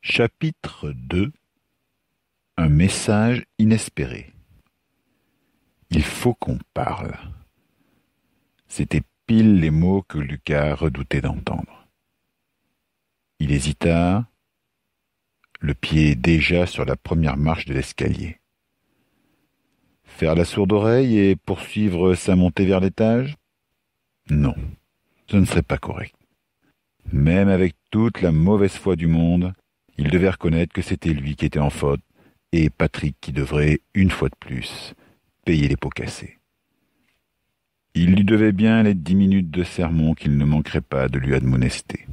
Chapitre II Un message inespéré Il faut qu'on parle. C'était pile les mots que Lucas redoutait d'entendre. Il hésita, le pied déjà sur la première marche de l'escalier. Faire la sourde oreille et poursuivre sa montée vers l'étage Non, ce ne serait pas correct. Même avec toute la mauvaise foi du monde, il devait reconnaître que c'était lui qui était en faute et Patrick qui devrait, une fois de plus, payer les pots cassés. Il lui devait bien les dix minutes de sermon qu'il ne manquerait pas de lui admonester.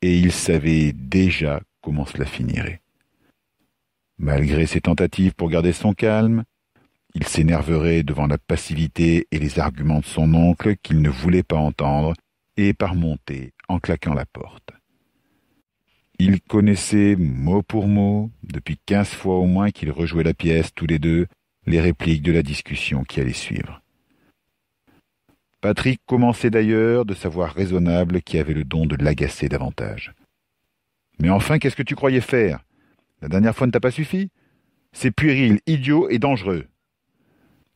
Et il savait déjà comment cela finirait. Malgré ses tentatives pour garder son calme, il s'énerverait devant la passivité et les arguments de son oncle qu'il ne voulait pas entendre, et par monter en claquant la porte. Il connaissait mot pour mot, depuis quinze fois au moins qu'ils rejouaient la pièce tous les deux, les répliques de la discussion qui allait suivre. Patrick commençait d'ailleurs de savoir raisonnable qui avait le don de l'agacer davantage. Mais enfin, qu'est-ce que tu croyais faire La dernière fois ne t'a pas suffi C'est puéril, idiot et dangereux.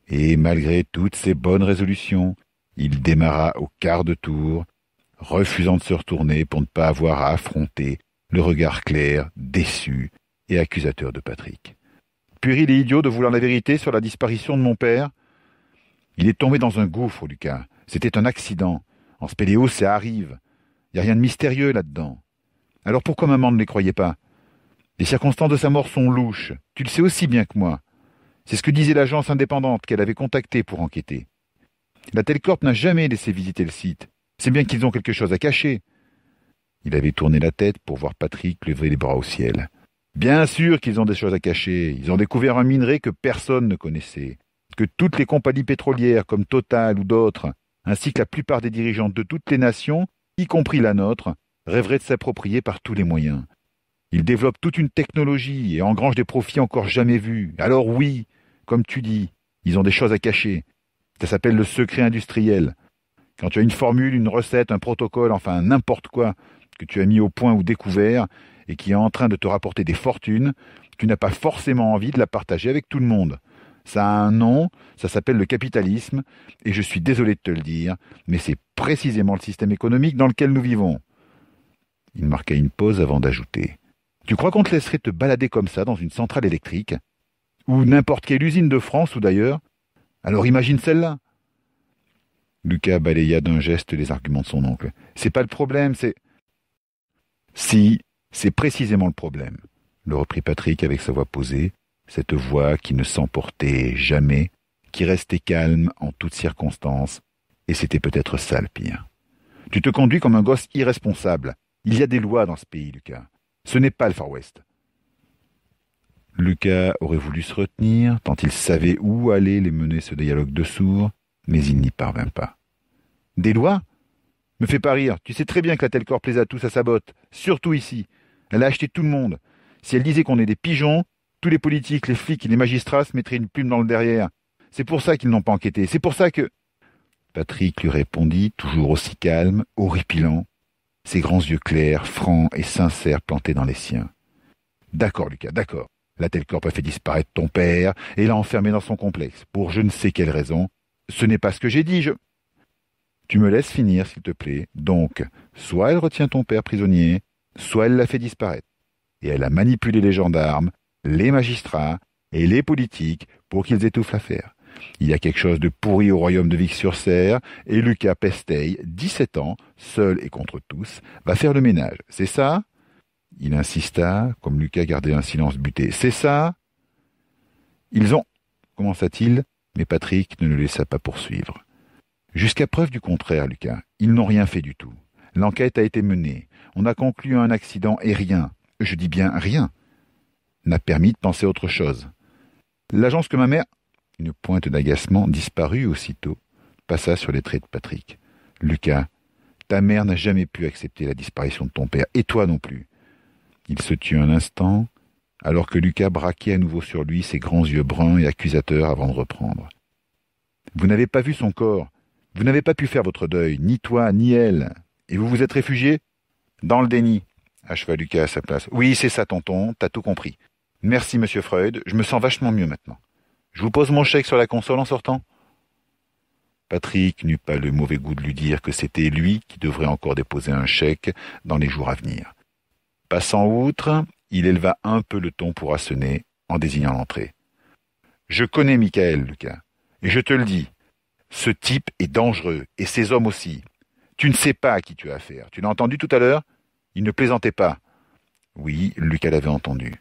Et malgré toutes ses bonnes résolutions, il démarra au quart de tour, refusant de se retourner pour ne pas avoir à affronter le regard clair, déçu et accusateur de Patrick. il et idiot de vouloir la vérité sur la disparition de mon père Il est tombé dans un gouffre, Lucas. C'était un accident. En spéléo, ça arrive. Il n'y a rien de mystérieux là-dedans. Alors pourquoi maman ne les croyait pas Les circonstances de sa mort sont louches. Tu le sais aussi bien que moi. C'est ce que disait l'agence indépendante qu'elle avait contactée pour enquêter. La Telcorp n'a jamais laissé visiter le site. C'est bien qu'ils ont quelque chose à cacher. Il avait tourné la tête pour voir Patrick lever les bras au ciel. Bien sûr qu'ils ont des choses à cacher. Ils ont découvert un minerai que personne ne connaissait, que toutes les compagnies pétrolières comme Total ou d'autres, ainsi que la plupart des dirigeants de toutes les nations, y compris la nôtre, rêveraient de s'approprier par tous les moyens. Ils développent toute une technologie et engrangent des profits encore jamais vus. Alors oui, comme tu dis, ils ont des choses à cacher. Ça s'appelle le secret industriel. Quand tu as une formule, une recette, un protocole, enfin n'importe quoi, que tu as mis au point ou découvert et qui est en train de te rapporter des fortunes, tu n'as pas forcément envie de la partager avec tout le monde. Ça a un nom, ça s'appelle le capitalisme, et je suis désolé de te le dire, mais c'est précisément le système économique dans lequel nous vivons. Il marqua une pause avant d'ajouter. Tu crois qu'on te laisserait te balader comme ça dans une centrale électrique Ou n'importe quelle usine de France ou d'ailleurs Alors imagine celle-là. Lucas balaya d'un geste les arguments de son oncle. C'est pas le problème, c'est. Si, c'est précisément le problème, le reprit Patrick avec sa voix posée, cette voix qui ne s'emportait jamais, qui restait calme en toutes circonstances, et c'était peut-être ça le pire. Tu te conduis comme un gosse irresponsable. Il y a des lois dans ce pays, Lucas. Ce n'est pas le Far West. Lucas aurait voulu se retenir, tant il savait où aller les mener ce dialogue de sourds, mais il n'y parvint pas. Des lois me fais pas rire, tu sais très bien que la telle plaise à tous à sa botte, surtout ici. Elle a acheté tout le monde. Si elle disait qu'on est des pigeons, tous les politiques, les flics et les magistrats se mettraient une plume dans le derrière. C'est pour ça qu'ils n'ont pas enquêté, c'est pour ça que... Patrick lui répondit, toujours aussi calme, horripilant, ses grands yeux clairs, francs et sincères plantés dans les siens. D'accord, Lucas, d'accord. La telle Telcorp a fait disparaître ton père et l'a enfermé dans son complexe, pour je ne sais quelle raison. Ce n'est pas ce que j'ai dit, je... Tu me laisses finir, s'il te plaît. Donc, soit elle retient ton père prisonnier, soit elle l'a fait disparaître. Et elle a manipulé les gendarmes, les magistrats et les politiques pour qu'ils étouffent l'affaire. Il y a quelque chose de pourri au royaume de Vic-sur-Serre, et Lucas Pestey, 17 ans, seul et contre tous, va faire le ménage. C'est ça Il insista, comme Lucas gardait un silence buté. C'est ça Ils ont commença-t-il, mais Patrick ne le laissa pas poursuivre. Jusqu'à preuve du contraire, Lucas, ils n'ont rien fait du tout. L'enquête a été menée. On a conclu un accident et rien, je dis bien rien, n'a permis de penser autre chose. L'agence que ma mère. Une pointe d'agacement disparut aussitôt, passa sur les traits de Patrick. Lucas, ta mère n'a jamais pu accepter la disparition de ton père, et toi non plus. Il se tut un instant, alors que Lucas braquait à nouveau sur lui ses grands yeux bruns et accusateurs avant de reprendre. Vous n'avez pas vu son corps, vous n'avez pas pu faire votre deuil, ni toi, ni elle, et vous vous êtes réfugié Dans le déni, acheva Lucas à sa place. Oui, c'est ça, tonton, t'as tout compris. Merci, monsieur Freud, je me sens vachement mieux maintenant. Je vous pose mon chèque sur la console en sortant Patrick n'eut pas le mauvais goût de lui dire que c'était lui qui devrait encore déposer un chèque dans les jours à venir. Passant outre, il éleva un peu le ton pour assonner en désignant l'entrée. Je connais Michael, Lucas, et je te le dis, ce type est dangereux, et ces hommes aussi. Tu ne sais pas à qui tu as affaire. Tu l'as entendu tout à l'heure Il ne plaisantait pas. Oui, Lucas l'avait entendu.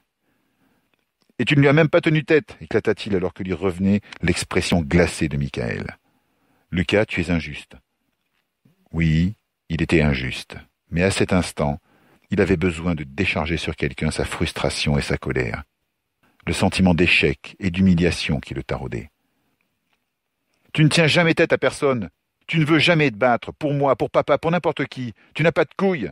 Et tu ne lui as même pas tenu tête, éclata-t-il alors que lui revenait l'expression glacée de Michael. Lucas, tu es injuste. Oui, il était injuste. Mais à cet instant, il avait besoin de décharger sur quelqu'un sa frustration et sa colère, le sentiment d'échec et d'humiliation qui le taraudait. Tu ne tiens jamais tête à personne. Tu ne veux jamais te battre pour moi, pour papa, pour n'importe qui. Tu n'as pas de couilles.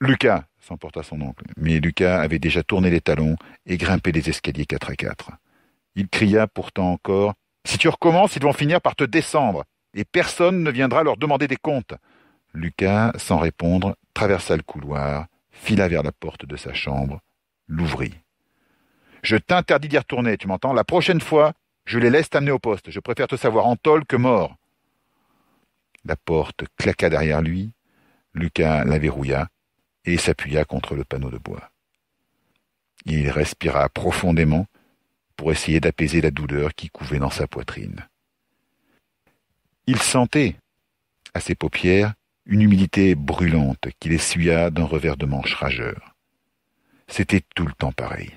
Lucas, s'emporta son oncle, mais Lucas avait déjà tourné les talons et grimpé les escaliers quatre à quatre. Il cria pourtant encore Si tu recommences, ils vont finir par te descendre, et personne ne viendra leur demander des comptes. Lucas, sans répondre, traversa le couloir, fila vers la porte de sa chambre, l'ouvrit. Je t'interdis d'y retourner, tu m'entends La prochaine fois, je les laisse t'amener au poste. Je préfère te savoir en tôle que mort. La porte claqua derrière lui. Lucas la verrouilla et s'appuya contre le panneau de bois. Il respira profondément pour essayer d'apaiser la douleur qui couvait dans sa poitrine. Il sentait, à ses paupières, une humidité brûlante qu'il essuya d'un revers de manche rageur. C'était tout le temps pareil.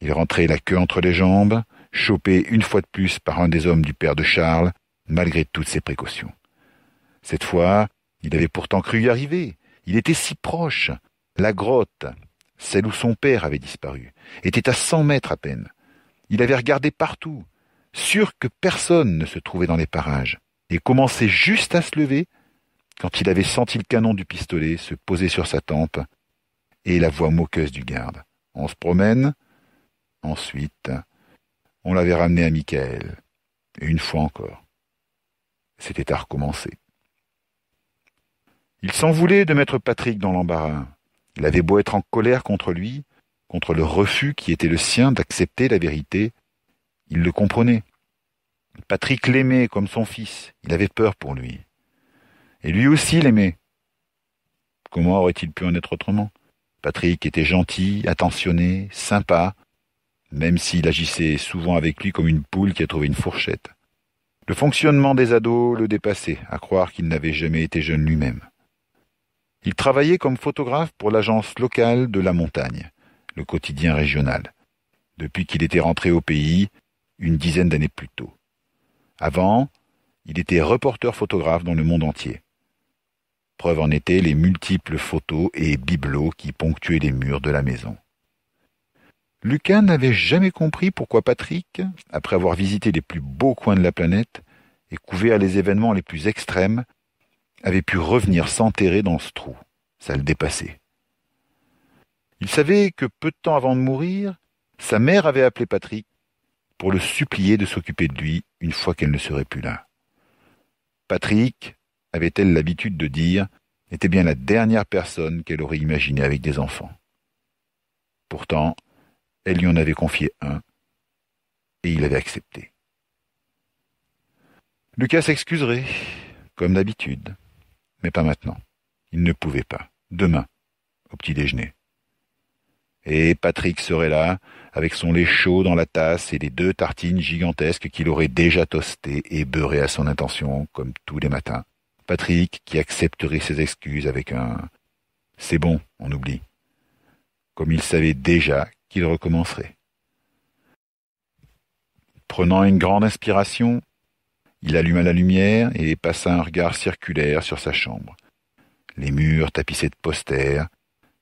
Il rentrait la queue entre les jambes, chopé une fois de plus par un des hommes du père de Charles, malgré toutes ses précautions. Cette fois, il avait pourtant cru y arriver. Il était si proche. La grotte, celle où son père avait disparu, était à cent mètres à peine. Il avait regardé partout, sûr que personne ne se trouvait dans les parages, et commençait juste à se lever quand il avait senti le canon du pistolet se poser sur sa tempe et la voix moqueuse du garde. On se promène Ensuite, on l'avait ramené à Michael. Et une fois encore. C'était à recommencer. Il s'en voulait de mettre Patrick dans l'embarras. Il avait beau être en colère contre lui, contre le refus qui était le sien d'accepter la vérité, il le comprenait. Patrick l'aimait comme son fils, il avait peur pour lui. Et lui aussi l'aimait. Comment aurait-il pu en être autrement Patrick était gentil, attentionné, sympa, même s'il agissait souvent avec lui comme une poule qui a trouvé une fourchette. Le fonctionnement des ados le dépassait, à croire qu'il n'avait jamais été jeune lui-même. Il travaillait comme photographe pour l'agence locale de La Montagne, le quotidien régional, depuis qu'il était rentré au pays une dizaine d'années plus tôt. Avant, il était reporter photographe dans le monde entier. Preuve en était les multiples photos et bibelots qui ponctuaient les murs de la maison. Lucas n'avait jamais compris pourquoi Patrick, après avoir visité les plus beaux coins de la planète et couvert les événements les plus extrêmes, avait pu revenir s'enterrer dans ce trou. Ça le dépassait. Il savait que peu de temps avant de mourir, sa mère avait appelé Patrick pour le supplier de s'occuper de lui une fois qu'elle ne serait plus là. Patrick, avait-elle l'habitude de dire, était bien la dernière personne qu'elle aurait imaginée avec des enfants. Pourtant, elle lui en avait confié un, et il avait accepté. Lucas s'excuserait, comme d'habitude, mais pas maintenant. Il ne pouvait pas. Demain, au petit déjeuner. Et Patrick serait là, avec son lait chaud dans la tasse et les deux tartines gigantesques qu'il aurait déjà toastées et beurrées à son intention, comme tous les matins. Patrick qui accepterait ses excuses avec un C'est bon, on oublie. Comme il savait déjà qu'il recommencerait. Prenant une grande inspiration, il alluma la lumière et passa un regard circulaire sur sa chambre. Les murs tapissés de posters,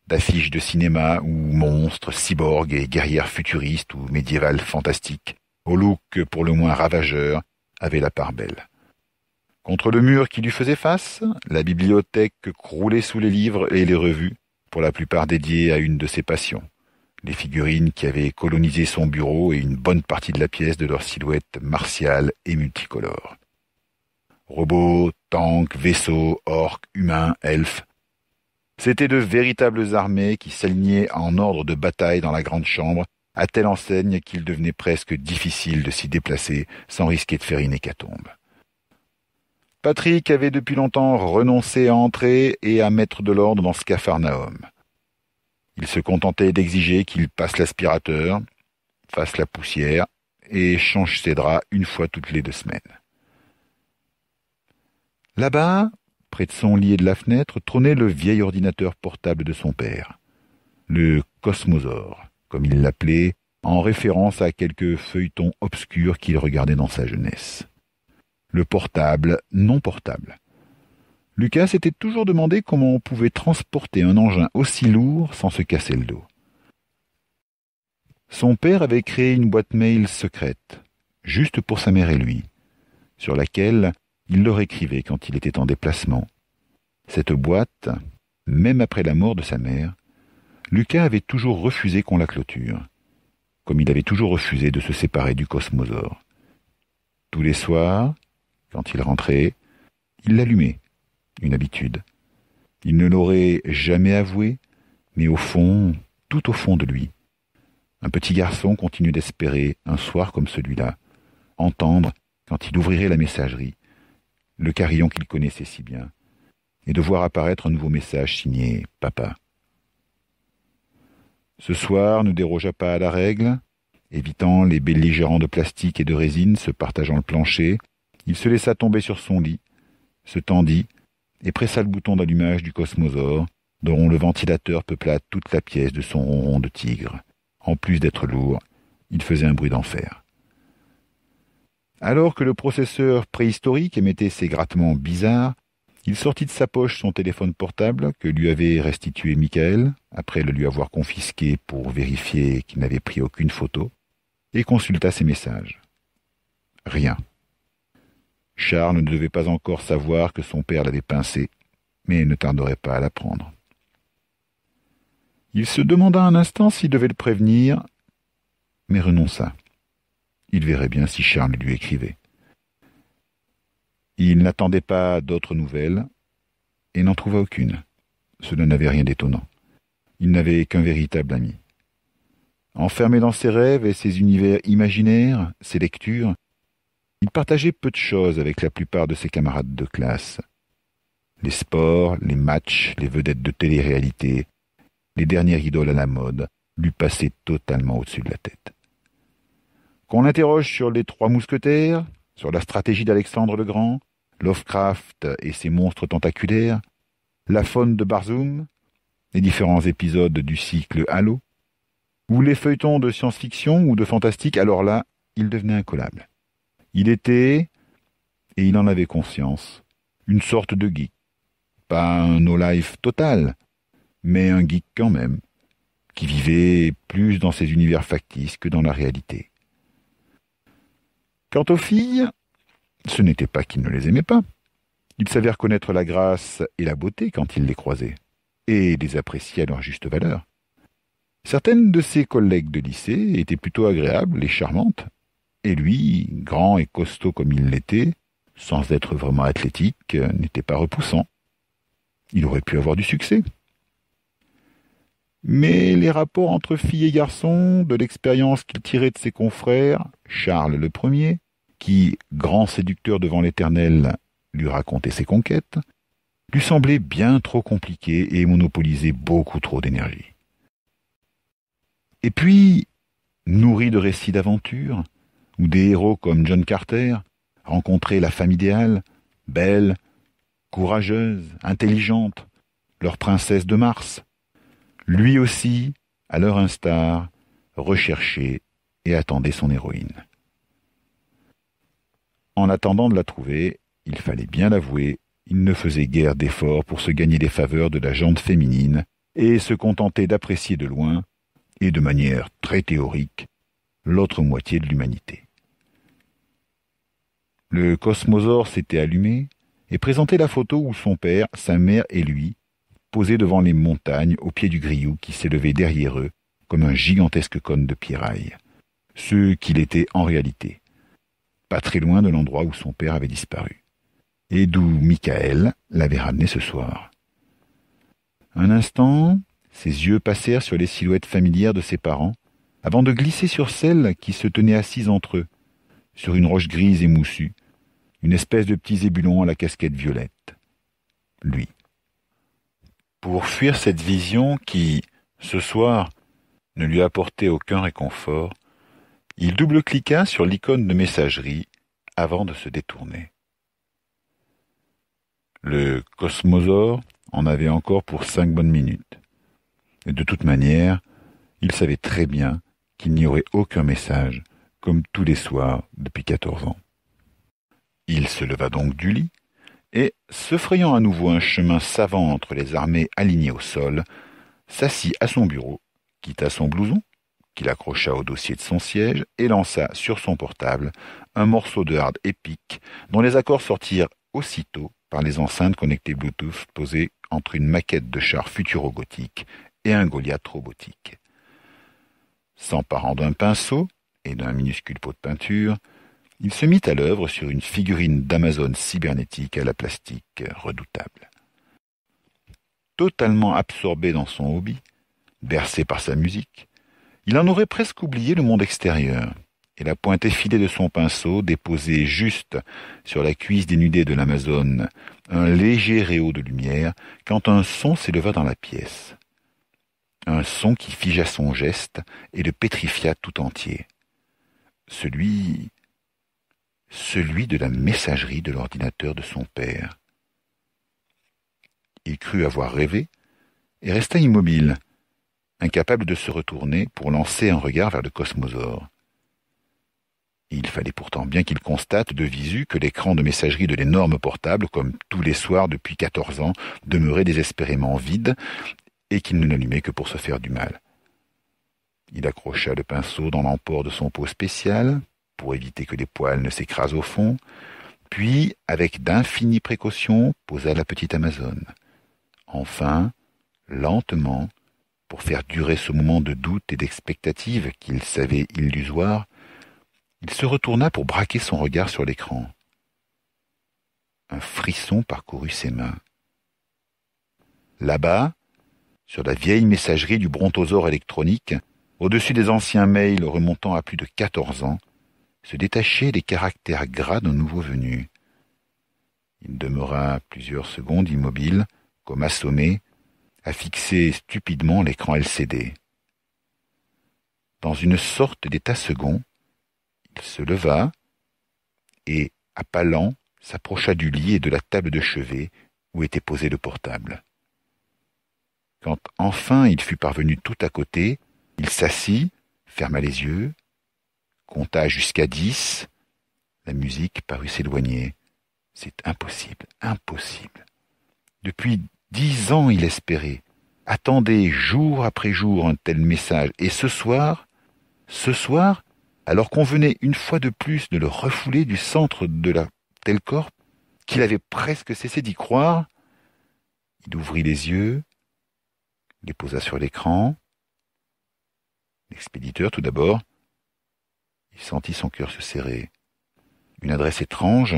d'affiches de cinéma ou monstres, cyborgs et guerrières futuristes ou médiévales fantastiques, au look pour le moins ravageur, avaient la part belle. Contre le mur qui lui faisait face, la bibliothèque croulait sous les livres et les revues, pour la plupart dédiées à une de ses passions, les figurines qui avaient colonisé son bureau et une bonne partie de la pièce de leur silhouette martiale et multicolore. Robots, tanks, vaisseaux, orques, humains, elfes. C'étaient de véritables armées qui s'alignaient en ordre de bataille dans la grande chambre, à telle enseigne qu'il devenait presque difficile de s'y déplacer sans risquer de faire une hécatombe. Patrick avait depuis longtemps renoncé à entrer et à mettre de l'ordre dans ce il se contentait d'exiger qu'il passe l'aspirateur, fasse la poussière et change ses draps une fois toutes les deux semaines. Là-bas, près de son lit et de la fenêtre, trônait le vieil ordinateur portable de son père, le Cosmosor, comme il l'appelait, en référence à quelques feuilletons obscurs qu'il regardait dans sa jeunesse. Le portable non portable Lucas s'était toujours demandé comment on pouvait transporter un engin aussi lourd sans se casser le dos. Son père avait créé une boîte mail secrète, juste pour sa mère et lui, sur laquelle il leur écrivait quand il était en déplacement. Cette boîte, même après la mort de sa mère, Lucas avait toujours refusé qu'on la clôture, comme il avait toujours refusé de se séparer du cosmosaure. Tous les soirs, quand il rentrait, il l'allumait une habitude. Il ne l'aurait jamais avoué, mais au fond, tout au fond de lui. Un petit garçon continue d'espérer, un soir comme celui-là, entendre, quand il ouvrirait la messagerie, le carillon qu'il connaissait si bien, et de voir apparaître un nouveau message signé Papa. Ce soir ne dérogea pas à la règle, évitant les belligérants de plastique et de résine se partageant le plancher, il se laissa tomber sur son lit, se tendit, et pressa le bouton d'allumage du cosmosaure, dont le ventilateur peupla toute la pièce de son ronron de tigre. En plus d'être lourd, il faisait un bruit d'enfer. Alors que le processeur préhistorique émettait ses grattements bizarres, il sortit de sa poche son téléphone portable que lui avait restitué Michael, après le lui avoir confisqué pour vérifier qu'il n'avait pris aucune photo, et consulta ses messages. Rien. Charles ne devait pas encore savoir que son père l'avait pincé, mais il ne tarderait pas à l'apprendre. Il se demanda un instant s'il devait le prévenir, mais renonça. Il verrait bien si Charles lui écrivait. Il n'attendait pas d'autres nouvelles et n'en trouva aucune. Cela n'avait rien d'étonnant. Il n'avait qu'un véritable ami. Enfermé dans ses rêves et ses univers imaginaires, ses lectures, il partageait peu de choses avec la plupart de ses camarades de classe. Les sports, les matchs, les vedettes de télé-réalité, les dernières idoles à la mode lui passaient totalement au-dessus de la tête. Qu'on l'interroge sur les trois mousquetaires, sur la stratégie d'Alexandre le Grand, Lovecraft et ses monstres tentaculaires, la faune de Barzoum, les différents épisodes du cycle Halo, ou les feuilletons de science-fiction ou de fantastique, alors là, il devenait incollable. Il était, et il en avait conscience, une sorte de geek. Pas un no-life total, mais un geek quand même, qui vivait plus dans ses univers factices que dans la réalité. Quant aux filles, ce n'était pas qu'il ne les aimait pas. Il savait reconnaître la grâce et la beauté quand il les croisait, et les appréciait à leur juste valeur. Certaines de ses collègues de lycée étaient plutôt agréables et charmantes, et lui, grand et costaud comme il l'était, sans être vraiment athlétique, euh, n'était pas repoussant. Il aurait pu avoir du succès. Mais les rapports entre filles et garçons, de l'expérience qu'il tirait de ses confrères, Charles le Premier, qui, grand séducteur devant l'Éternel, lui racontait ses conquêtes, lui semblaient bien trop compliqué et monopolisait beaucoup trop d'énergie. Et puis, nourri de récits d'aventures, où des héros comme John Carter rencontraient la femme idéale, belle, courageuse, intelligente, leur princesse de Mars. Lui aussi, à leur instar, recherchait et attendait son héroïne. En attendant de la trouver, il fallait bien l'avouer, il ne faisait guère d'efforts pour se gagner des faveurs de la gente féminine et se contentait d'apprécier de loin, et de manière très théorique, l'autre moitié de l'humanité. Le cosmosaure s'était allumé et présentait la photo où son père, sa mère et lui posaient devant les montagnes au pied du grillou qui s'élevait derrière eux comme un gigantesque cône de pierraille, ce qu'il était en réalité, pas très loin de l'endroit où son père avait disparu, et d'où Michael l'avait ramené ce soir. Un instant, ses yeux passèrent sur les silhouettes familières de ses parents, avant de glisser sur celle qui se tenait assise entre eux, sur une roche grise et moussue, une espèce de petit zébulon à la casquette violette. Lui. Pour fuir cette vision qui, ce soir, ne lui apportait aucun réconfort, il double-cliqua sur l'icône de messagerie avant de se détourner. Le cosmosaure en avait encore pour cinq bonnes minutes. Et de toute manière, il savait très bien qu'il n'y aurait aucun message, comme tous les soirs depuis quatorze ans. Il se leva donc du lit, et, se frayant à nouveau un chemin savant entre les armées alignées au sol, s'assit à son bureau, quitta son blouson, qu'il accrocha au dossier de son siège, et lança sur son portable un morceau de hard épique dont les accords sortirent aussitôt par les enceintes connectées Bluetooth posées entre une maquette de char futuro-gothique et un Goliath robotique. S'emparant d'un pinceau et d'un minuscule pot de peinture, il se mit à l'œuvre sur une figurine d'Amazone cybernétique à la plastique redoutable. Totalement absorbé dans son hobby, bercé par sa musique, il en aurait presque oublié le monde extérieur, et la pointe effilée de son pinceau déposait juste sur la cuisse dénudée de l'Amazone un léger réau de lumière quand un son s'éleva dans la pièce. Un son qui figea son geste et le pétrifia tout entier. Celui celui de la messagerie de l'ordinateur de son père. Il crut avoir rêvé et resta immobile, incapable de se retourner pour lancer un regard vers le cosmosaure. Il fallait pourtant bien qu'il constate de visu que l'écran de messagerie de l'énorme portable, comme tous les soirs depuis quatorze ans, demeurait désespérément vide et qu'il ne l'allumait que pour se faire du mal. Il accrocha le pinceau dans l'emport de son pot spécial, pour éviter que les poils ne s'écrasent au fond, puis, avec d'infinies précautions, posa la petite Amazone. Enfin, lentement, pour faire durer ce moment de doute et d'expectative qu'il savait illusoire, il se retourna pour braquer son regard sur l'écran. Un frisson parcourut ses mains. Là-bas, sur la vieille messagerie du brontosaure électronique, au-dessus des anciens mails remontant à plus de quatorze ans, se détacher des caractères gras d'un nouveau venu. Il demeura plusieurs secondes immobile, comme assommé, à fixer stupidement l'écran LCD. Dans une sorte d'état second, il se leva et, à pas lents, s'approcha du lit et de la table de chevet où était posé le portable. Quand enfin il fut parvenu tout à côté, il s'assit, ferma les yeux, compta jusqu'à dix. La musique parut s'éloigner. C'est impossible, impossible. Depuis dix ans, il espérait, attendait jour après jour un tel message. Et ce soir, ce soir, alors qu'on venait une fois de plus de le refouler du centre de la corps, qu'il avait presque cessé d'y croire, il ouvrit les yeux, les posa sur l'écran. L'expéditeur, tout d'abord, il sentit son cœur se serrer. Une adresse étrange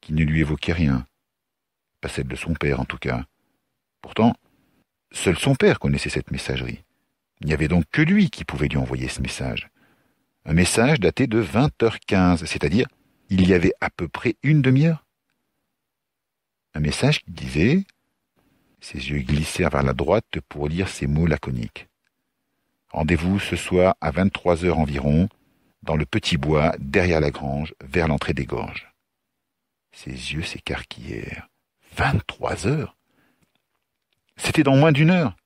qui ne lui évoquait rien. Pas celle de son père, en tout cas. Pourtant, seul son père connaissait cette messagerie. Il n'y avait donc que lui qui pouvait lui envoyer ce message. Un message daté de 20h15, c'est-à-dire il y avait à peu près une demi-heure. Un message qui disait Ses yeux glissèrent vers la droite pour lire ces mots laconiques. Rendez-vous ce soir à 23 heures environ dans le petit bois, derrière la grange, vers l'entrée des gorges. Ses yeux s'écarquillèrent. Vingt-trois heures C'était dans moins d'une heure.